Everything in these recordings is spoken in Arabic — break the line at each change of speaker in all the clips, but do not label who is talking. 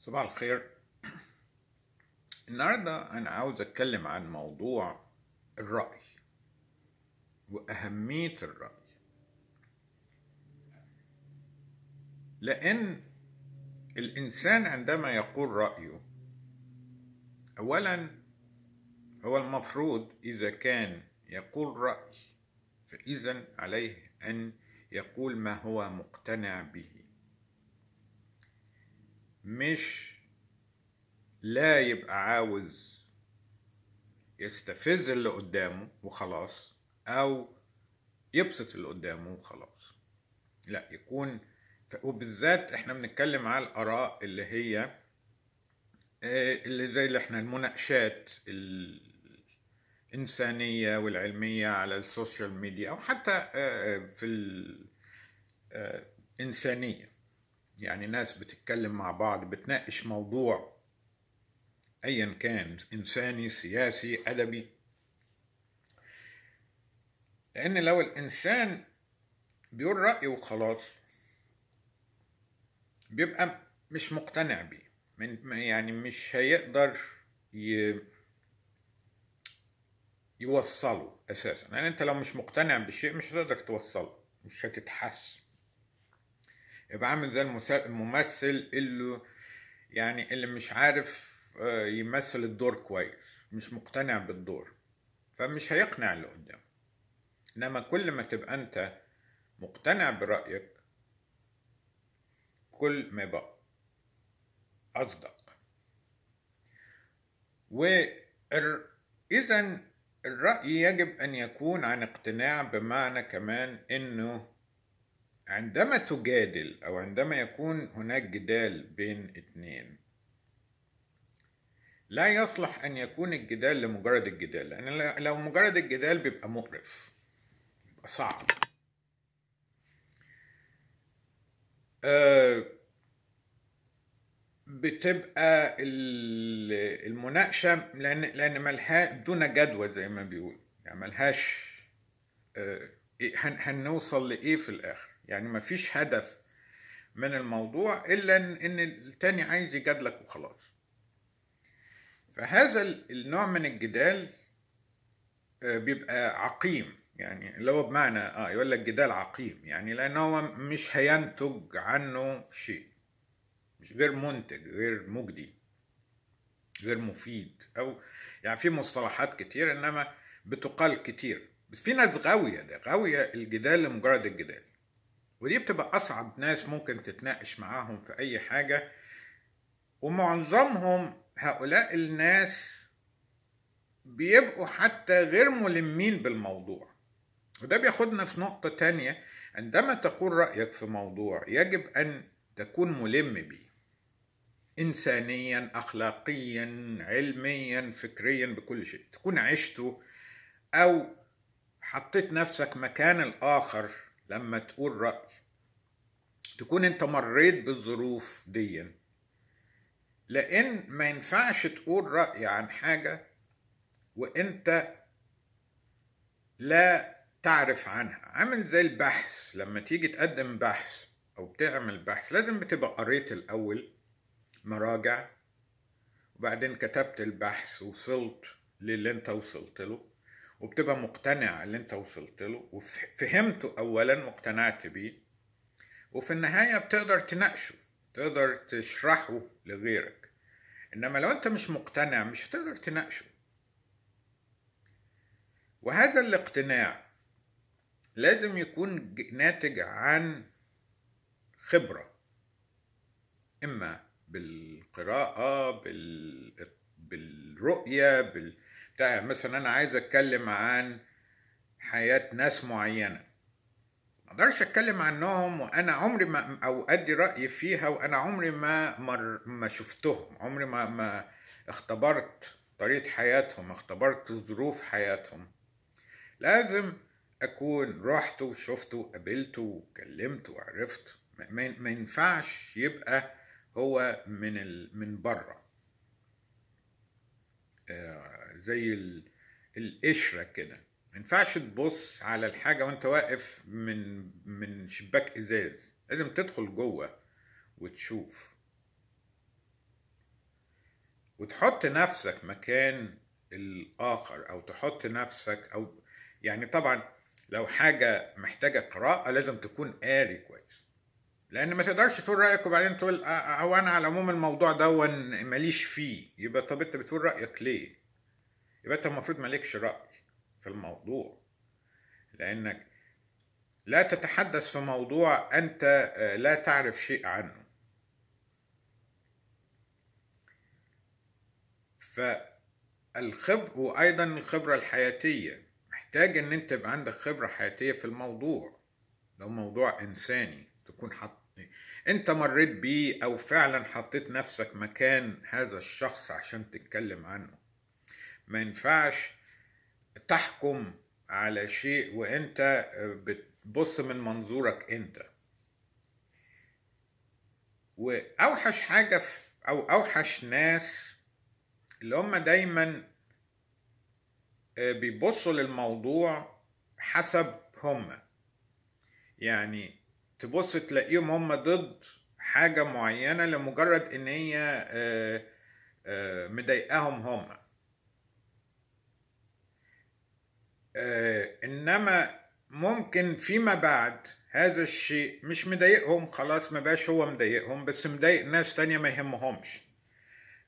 صباح الخير النهاردة أنا عاوز أتكلم عن موضوع الرأي وأهمية الرأي لأن الإنسان عندما يقول رأيه أولا هو المفروض إذا كان يقول رأي فإذا عليه أن يقول ما هو مقتنع به مش لا يبقى عاوز يستفز اللي قدامه وخلاص او يبسط اللي قدامه وخلاص لا يكون وبالذات احنا بنتكلم على الاراء اللي هي آه، اللي زي اللي احنا المناقشات الانسانيه والعلميه على السوشيال ميديا او حتى آه، آه، في الانسانيه يعني ناس بتتكلم مع بعض بتناقش موضوع ايا كان انساني سياسي ادبي لان لو الانسان بيقول رايه وخلاص بيبقى مش مقتنع بيه من يعني مش هيقدر ي... يوصله اساسا يعني انت لو مش مقتنع بشيء مش هتقدر توصله مش هتتحسن يبقى عامل زي الممثل اللي يعني اللي مش عارف آه، يمثل الدور كويس مش مقتنع بالدور فمش هيقنع اللي قدامه انما كل ما تبقى انت مقتنع برأيك كل ما يبقى أصدق و اذا الرأي يجب أن يكون عن اقتناع بمعنى كمان إنه عندما تجادل أو عندما يكون هناك جدال بين اتنين لا يصلح أن يكون الجدال لمجرد الجدال لأن لو مجرد الجدال بيبقى مقرف بيبقى صعب آه، بتبقى المناقشة لأن لأن ملها دون جدوى زي ما بيقول يعني ملهاش آه، إيه، هنوصل لإيه في الآخر يعني مفيش هدف من الموضوع إلا إن التاني عايز يجادلك وخلاص فهذا النوع من الجدال آه، بيبقى عقيم يعني اللي هو بمعنى اه يقول لك جدال عقيم يعني لان هو مش هينتج عنه شيء مش غير منتج غير مجدي غير مفيد او يعني في مصطلحات كتير انما بتقال كتير بس في ناس غاويه ده غاويه الجدال لمجرد الجدال ودي بتبقى أصعب ناس ممكن تتناقش معاهم في أي حاجة ومعظمهم هؤلاء الناس بيبقوا حتى غير ملمين بالموضوع وده بياخدنا في نقطة تانية عندما تقول رأيك في موضوع يجب أن تكون ملم بيه إنسانيا أخلاقيا علميا فكريا بكل شيء تكون عشته أو حطيت نفسك مكان الآخر لما تقول رأي تكون انت مريت بالظروف دي لان ما ينفعش تقول رأي عن حاجة وانت لا تعرف عنها عامل زي البحث لما تيجي تقدم بحث او بتعمل بحث لازم بتبقى قريت الاول مراجع وبعدين كتبت البحث وصلت للي انت وصلت له وبتبقى مقتنع اللي انت وصلت له وفهمته اولا واقتنعت بيه وفي النهاية بتقدر تناقشه تقدر تشرحه لغيرك انما لو انت مش مقتنع مش هتقدر تناقشه وهذا الاقتناع لازم يكون ناتج عن خبرة إما بالقراءة بال... بالرؤية بال... بتاع مثلا انا عايز اتكلم عن حياه ناس معينه ما اقدرش اتكلم عنهم وانا عمري ما او ادي رأي فيها وانا عمري ما مر ما شفتهم عمري ما ما اختبرت طريقه حياتهم اختبرت ظروف حياتهم لازم اكون رحت وشفت وقابلت وكلمت وعرفت ما ينفعش يبقى هو من ال... من بره آه، زي القشره كده ما ينفعش تبص على الحاجه وانت واقف من من شباك ازاز لازم تدخل جوه وتشوف وتحط نفسك مكان الاخر او تحط نفسك او يعني طبعا لو حاجه محتاجه قراءه لازم تكون قاري كويس لان ما تقدرش تقول رايك وبعدين تقول آه، آه، هو انا على عموم الموضوع ده ماليش فيه يبقى طب انت بتقول رايك ليه يبقى انت المفروض مالكش راي في الموضوع لانك لا تتحدث في موضوع انت آه، لا تعرف شيء عنه فالخبر وايضا الخبره الحياتيه محتاج ان انت يبقى عندك خبره حياتيه في الموضوع لو موضوع انساني تكون حط انت مريت بيه او فعلا حطيت نفسك مكان هذا الشخص عشان تتكلم عنه ما ينفعش تحكم على شيء وانت بتبص من منظورك انت واوحش حاجه في او اوحش ناس اللي هم دايما آه، بيبصوا للموضوع حسب هم يعني تبص تلاقيهم هم ضد حاجة معينة لمجرد إن هي آه، آه، مضايقاهم هم آه، إنما ممكن فيما بعد هذا الشيء مش مضايقهم خلاص مبقاش هو مضايقهم بس مضايق ناس تانية ما يهمهمش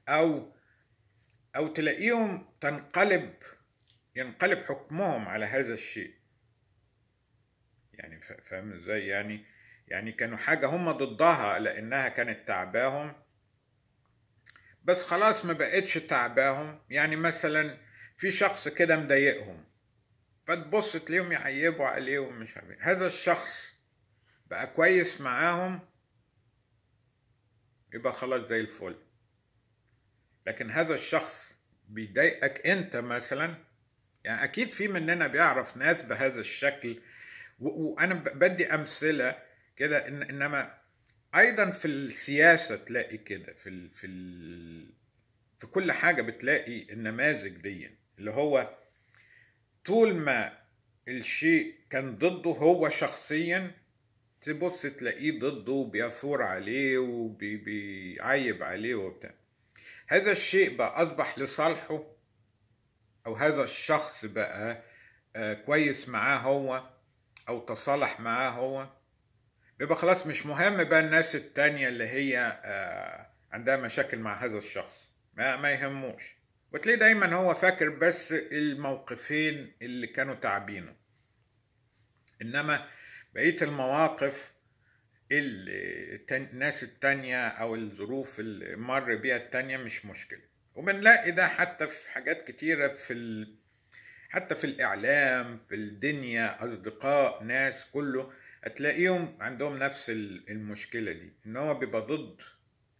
أو أو تلاقيهم تنقلب ينقلب حكمهم على هذا الشيء يعني فاهم ازاي يعني يعني كانوا حاجة هم ضدها لأنها كانت تعباهم بس خلاص ما بقتش تعباهم يعني مثلا في شخص كده مضايقهم فتبص تلاقيهم يعيبوا عليه ومش عارف إيه. هذا الشخص بقى كويس معاهم يبقى خلاص زي الفل لكن هذا الشخص بيضايقك انت مثلا يعني اكيد في مننا بيعرف ناس بهذا الشكل وانا بدي امثله كده إن انما ايضا في السياسه تلاقي كده في ال في ال في كل حاجه بتلاقي النماذج دي اللي هو طول ما الشيء كان ضده هو شخصيا تبص تلاقيه ضده بيثور عليه وبيعيب عليه وبتاع هذا الشيء بقى اصبح لصالحه او هذا الشخص بقى آه، كويس معاه هو او تصالح معاه هو بيبقى خلاص مش مهم بقى الناس التانية اللي هي آه، عندها مشاكل مع هذا الشخص ما, ما يهموش وتلاقيه دايما هو فاكر بس الموقفين اللي كانوا تعبينه انما بقية المواقف الناس التانية او الظروف اللي مر بيها التانية مش مشكلة وبنلاقي ده حتى في حاجات كتيرة في ال... حتى في الاعلام في الدنيا اصدقاء ناس كله هتلاقيهم عندهم نفس المشكلة دي ان هو بيبقى ضد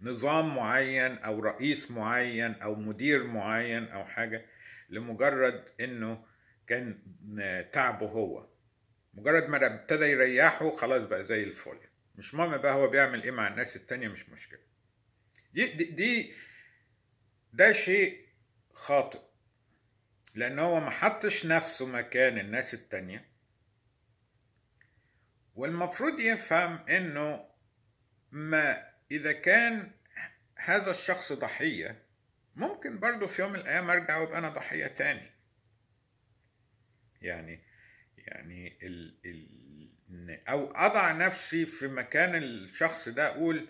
نظام معين او رئيس معين او مدير معين او حاجة لمجرد انه كان تعبه هو مجرد ما ابتدى يريحه خلاص بقى زي الفل مش مهم بقى هو بيعمل ايه مع الناس التانية مش مشكلة دي دي, دي ده شيء خاطئ لان هو ما حطش نفسه مكان الناس التانية والمفروض يفهم انه ما اذا كان هذا الشخص ضحية ممكن برضو في يوم من الايام ارجع وابقى انا ضحية تاني يعني يعني ال ال او اضع نفسي في مكان الشخص ده اقول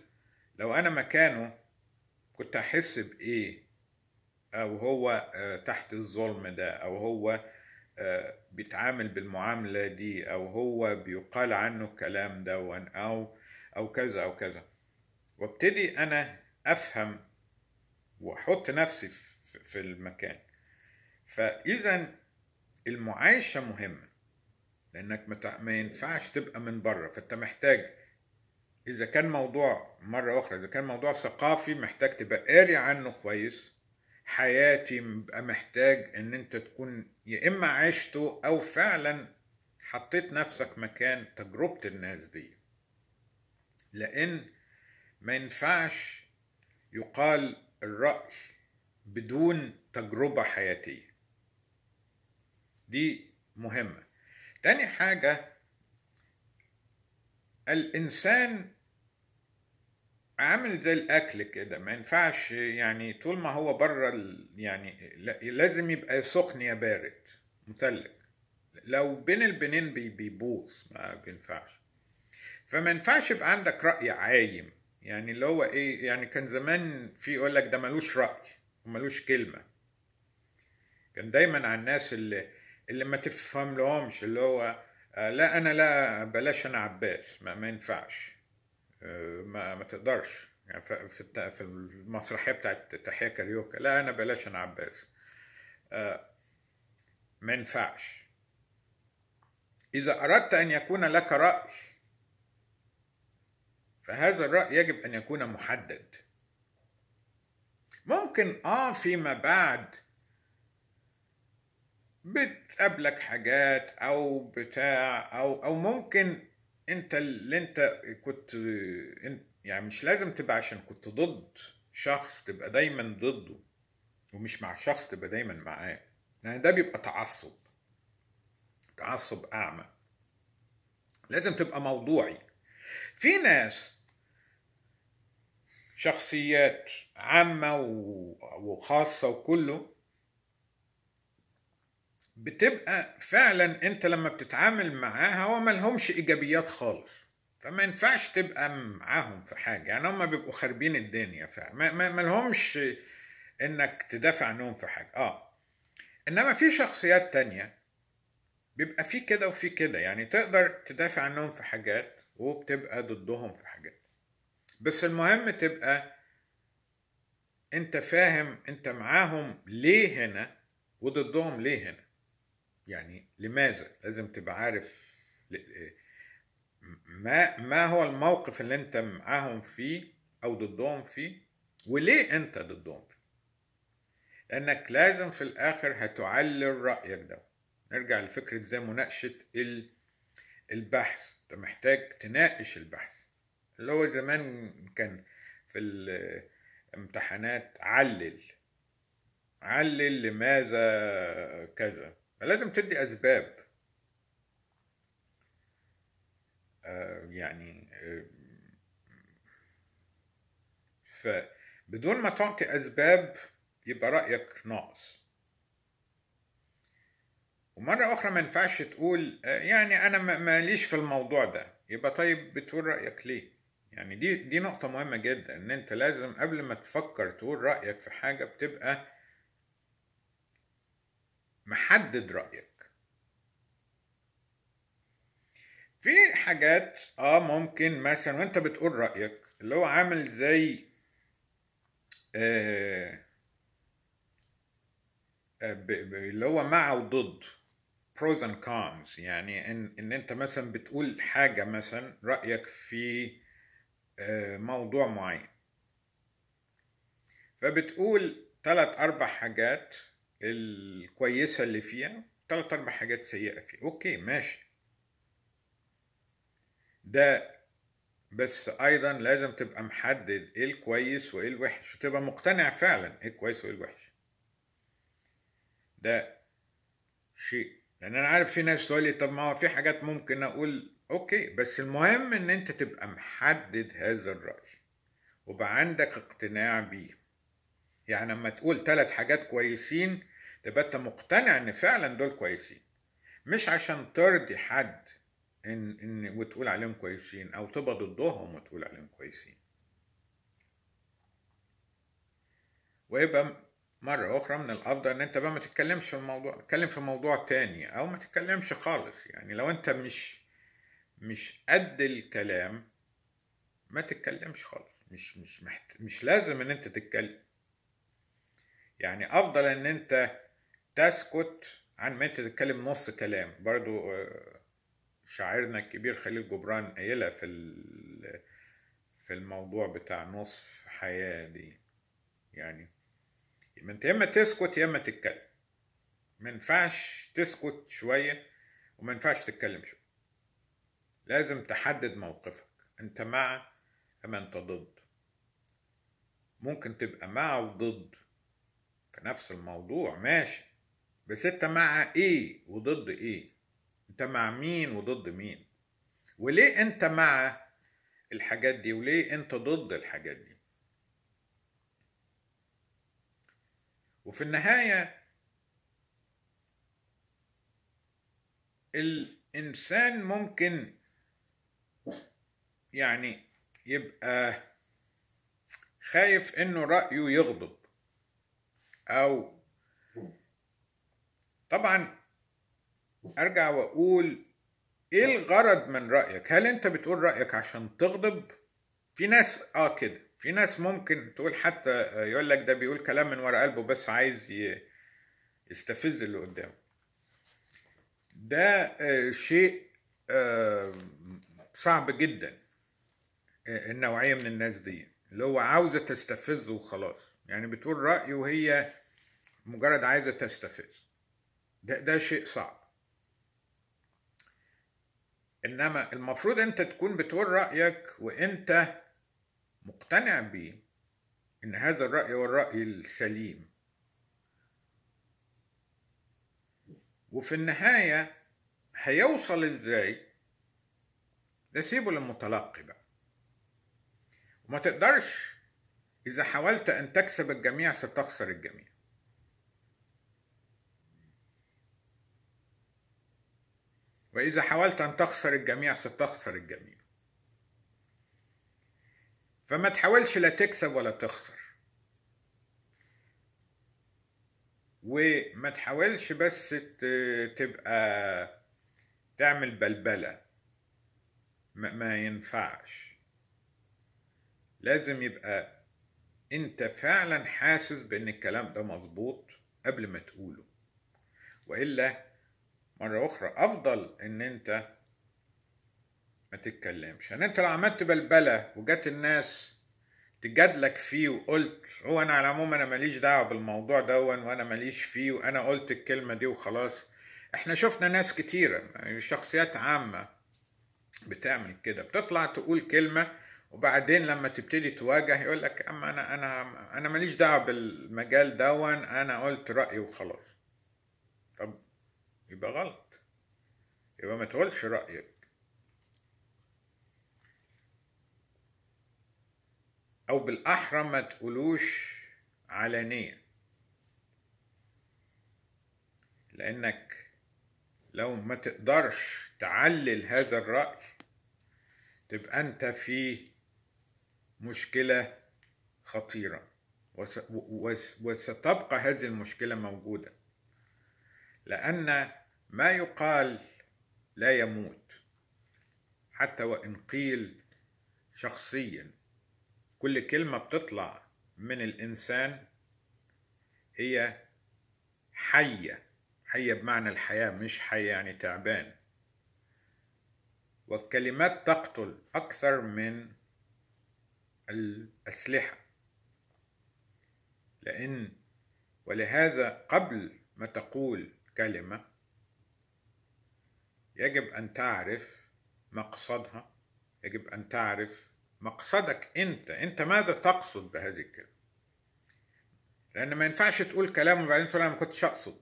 لو انا مكانه كنت احس بايه او هو آه، تحت الظلم ده او هو بيتعامل بالمعاملة دي أو هو بيقال عنه الكلام دون أو أو كذا أو كذا وابتدي أنا أفهم وأحط نفسي في المكان فإذا المعايشة مهمة لأنك ما ينفعش تبقى من بره فأنت محتاج إذا كان موضوع مرة أخرى إذا كان موضوع ثقافي محتاج تبقى قاري عنه كويس حياتي بقى محتاج ان انت تكون يا اما عشته او فعلا حطيت نفسك مكان تجربة الناس دي لان ما ينفعش يقال الرأي بدون تجربة حياتية دي مهمة تاني حاجة الإنسان عامل زي الاكل كده ما ينفعش يعني طول ما هو بره يعني لازم يبقى سخن يا بارد مثلج لو بين البنين بيبوظ ما بينفعش فما ينفعش يبقى عندك راي عايم يعني اللي هو ايه يعني كان زمان في يقول لك ده ملوش راي وملوش كلمه كان دايما على الناس اللي اللي ما تفهم لهمش اللي هو آه، لا انا لا بلاش انا عباس ما, ما ينفعش ما ما تقدرش يعني في في المسرحيه بتاعت تحيه كاريوكا لا انا بلاش انا عباس آه، ما ينفعش اذا اردت ان يكون لك راي فهذا الراي يجب ان يكون محدد ممكن اه فيما بعد بتقابلك حاجات او بتاع او او ممكن انت اللي انت كنت يعني مش لازم تبقى عشان كنت ضد شخص تبقى دايما ضده ومش مع شخص تبقى دايما معاه يعني ده بيبقى تعصب تعصب اعمى لازم تبقى موضوعي في ناس شخصيات عامة وخاصة وكله بتبقى فعلا انت لما بتتعامل معاها هو ملهمش ايجابيات خالص فما ينفعش تبقى معاهم في حاجه يعني هم بيبقوا خاربين الدنيا فما ملهمش انك تدافع عنهم في حاجه اه انما في شخصيات تانية بيبقى في كده وفي كده يعني تقدر تدافع عنهم في حاجات وبتبقى ضدهم في حاجات بس المهم تبقى انت فاهم انت معاهم ليه هنا وضدهم ليه هنا يعني لماذا لازم تبقى عارف ما ما هو الموقف اللي انت معاهم فيه او ضدهم فيه وليه انت ضدهم فيه لانك لازم في الاخر هتعلل رايك ده نرجع لفكره زي مناقشه البحث انت محتاج تناقش البحث اللي هو زمان كان في الامتحانات علل علل لماذا كذا لازم تدي أسباب آه، يعني آه، فبدون ما تعطي أسباب يبقى رأيك ناقص ومرة أخرى ما ينفعش تقول آه، يعني أنا ماليش في الموضوع ده يبقى طيب بتقول رأيك ليه يعني دي دي نقطة مهمة جدا إن أنت لازم قبل ما تفكر تقول رأيك في حاجة بتبقى محدد رأيك في حاجات اه ممكن مثلا وانت بتقول رأيك اللي هو عامل زي آه، آه، اللي هو مع وضد pros and cons يعني ان, إن انت مثلا بتقول حاجة مثلا رأيك في آه، موضوع معين فبتقول ثلاث أربع حاجات الكويسة اللي فيها تلات أربع حاجات سيئة فيها أوكي ماشي ده بس أيضا لازم تبقى محدد إيه الكويس وإيه الوحش وتبقى مقتنع فعلا إيه الكويس وإيه الوحش ده شيء لأن يعني أنا عارف في ناس تقول لي طب ما هو في حاجات ممكن أقول أوكي بس المهم إن أنت تبقى محدد هذا الرأي وبقى عندك اقتناع بيه يعني لما تقول ثلاث حاجات كويسين تبقى انت مقتنع ان فعلا دول كويسين مش عشان ترضي حد ان ان وتقول عليهم كويسين او تبقى ضدهم وتقول عليهم كويسين ويبقى مرة أخرى من الأفضل إن أنت بقى ما تتكلمش في الموضوع، اتكلم في موضوع تاني أو ما تتكلمش خالص، يعني لو أنت مش مش قد الكلام ما تتكلمش خالص، مش مش محت... مش لازم إن أنت تتكلم. يعني أفضل إن أنت تسكت عن ما انت تتكلم نص كلام برضو آه، شاعرنا الكبير خليل جبران قايلها في في الموضوع بتاع نصف حياة دي يعني انت يا اما تسكت يا اما تتكلم ما ينفعش تسكت شوية وما ينفعش تتكلم شوية لازم تحدد موقفك انت مع اما انت ضد ممكن تبقى مع وضد في نفس الموضوع ماشي بس انت مع ايه وضد ايه انت مع مين وضد مين وليه انت مع الحاجات دي وليه انت ضد الحاجات دي وفي النهايه الانسان ممكن يعني يبقى خايف انه رايه يغضب او طبعا ارجع واقول ايه الغرض من رايك هل انت بتقول رايك عشان تغضب في ناس اه كده في ناس ممكن تقول حتى يقول لك ده بيقول كلام من ورا قلبه بس عايز يستفز اللي قدامه ده آه، شيء آه، صعب جدا آه، النوعيه من الناس دي اللي هو عاوزه تستفز وخلاص يعني بتقول رايه وهي مجرد عايزه تستفز ده, ده شيء صعب انما المفروض انت تكون بتقول رايك وانت مقتنع بيه ان هذا الراي هو الراي السليم وفي النهايه هيوصل ازاي ده سيبه للمتلقي بقى وما تقدرش اذا حاولت ان تكسب الجميع ستخسر الجميع وإذا حاولت أن تخسر الجميع ستخسر الجميع فما تحاولش لا تكسب ولا تخسر وما تحاولش بس تبقى تعمل بلبلة ما ينفعش لازم يبقى انت فعلا حاسس بان الكلام ده مظبوط قبل ما تقوله والا مرة أخرى أفضل إن أنت ما تتكلمش يعني أنت لو عملت بلبلة وجت الناس تجادلك فيه وقلت هو أنا على العموم أنا ماليش دعوة بالموضوع دون وأنا ماليش فيه وأنا قلت الكلمة دي وخلاص إحنا شفنا ناس كتيرة شخصيات عامة بتعمل كده بتطلع تقول كلمة وبعدين لما تبتدي تواجه يقول لك اما انا انا انا ماليش دعوه بالمجال دون انا قلت رايي وخلاص يبقى غلط يبقى ما تقولش رأيك أو بالأحرى ما تقولوش علانية لأنك لو ما تقدرش تعلل هذا الرأي تبقى أنت في مشكلة خطيرة وستبقى هذه المشكلة موجودة لأن ما يقال لا يموت حتى وإن قيل شخصيا كل كلمة بتطلع من الإنسان هي حية حية بمعنى الحياة مش حية يعني تعبان والكلمات تقتل أكثر من الأسلحة لأن ولهذا قبل ما تقول كلمة يجب أن تعرف مقصدها يجب أن تعرف مقصدك أنت أنت ماذا تقصد بهذه الكلمة لأن ما ينفعش تقول كلام وبعدين تقول أنا ما كنتش أقصد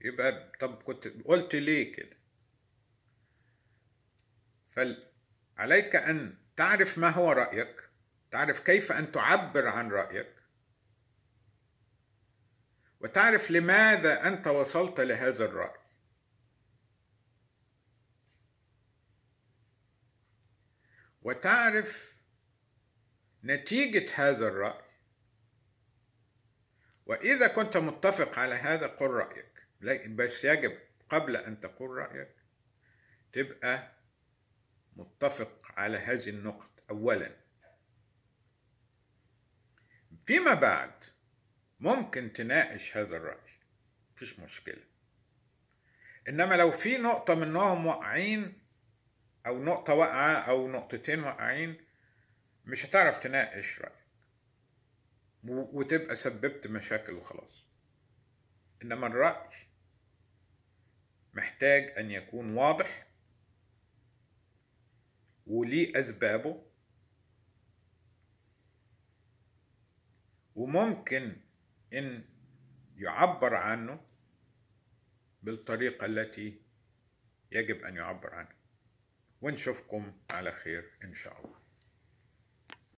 يبقى طب كنت قلت ليه كده فعليك أن تعرف ما هو رأيك تعرف كيف أن تعبر عن رأيك وتعرف لماذا انت وصلت لهذا الراي وتعرف نتيجه هذا الراي واذا كنت متفق على هذا قل رايك بس يجب قبل ان تقول رايك تبقى متفق على هذه النقط اولا فيما بعد ممكن تناقش هذا الرأي مفيش مشكلة إنما لو في نقطة منهم واقعين أو نقطة واقعة أو نقطتين واقعين مش هتعرف تناقش رأيك وتبقى سببت مشاكل وخلاص إنما الرأي محتاج أن يكون واضح وليه أسبابه وممكن ان يعبر عنه بالطريقه التي يجب ان يعبر عنه ونشوفكم على خير ان شاء الله